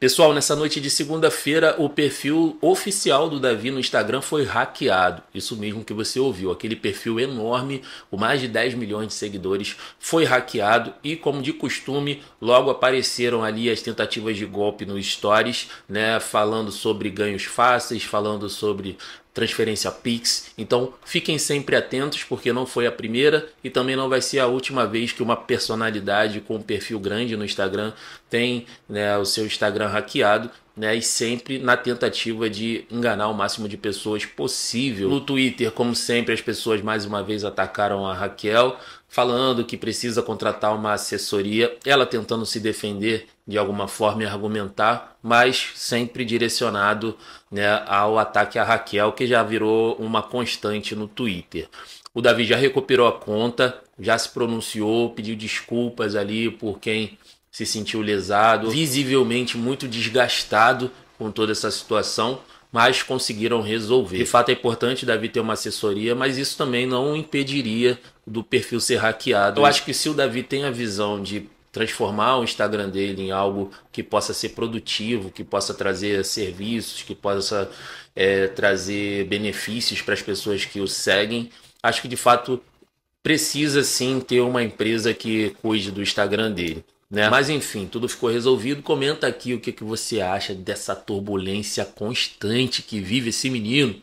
Pessoal, nessa noite de segunda-feira, o perfil oficial do Davi no Instagram foi hackeado. Isso mesmo que você ouviu, aquele perfil enorme, com mais de 10 milhões de seguidores, foi hackeado e, como de costume, logo apareceram ali as tentativas de golpe nos stories, né, falando sobre ganhos fáceis, falando sobre transferência Pix. Então fiquem sempre atentos, porque não foi a primeira e também não vai ser a última vez que uma personalidade com um perfil grande no Instagram tem né, o seu Instagram hackeado né, e sempre na tentativa de enganar o máximo de pessoas possível. No Twitter, como sempre, as pessoas mais uma vez atacaram a Raquel, falando que precisa contratar uma assessoria, ela tentando se defender de alguma forma e argumentar, mas sempre direcionado né, ao ataque a Raquel, que já virou uma constante no Twitter. O Davi já recuperou a conta, já se pronunciou, pediu desculpas ali por quem se sentiu lesado, visivelmente muito desgastado com toda essa situação, mas conseguiram resolver. De fato, é importante Davi ter uma assessoria, mas isso também não impediria do perfil ser hackeado. Eu acho que se o Davi tem a visão de transformar o Instagram dele em algo que possa ser produtivo, que possa trazer serviços, que possa é, trazer benefícios para as pessoas que o seguem, acho que de fato precisa sim ter uma empresa que cuide do Instagram dele. Né? Mas enfim, tudo ficou resolvido. Comenta aqui o que, que você acha dessa turbulência constante que vive esse menino.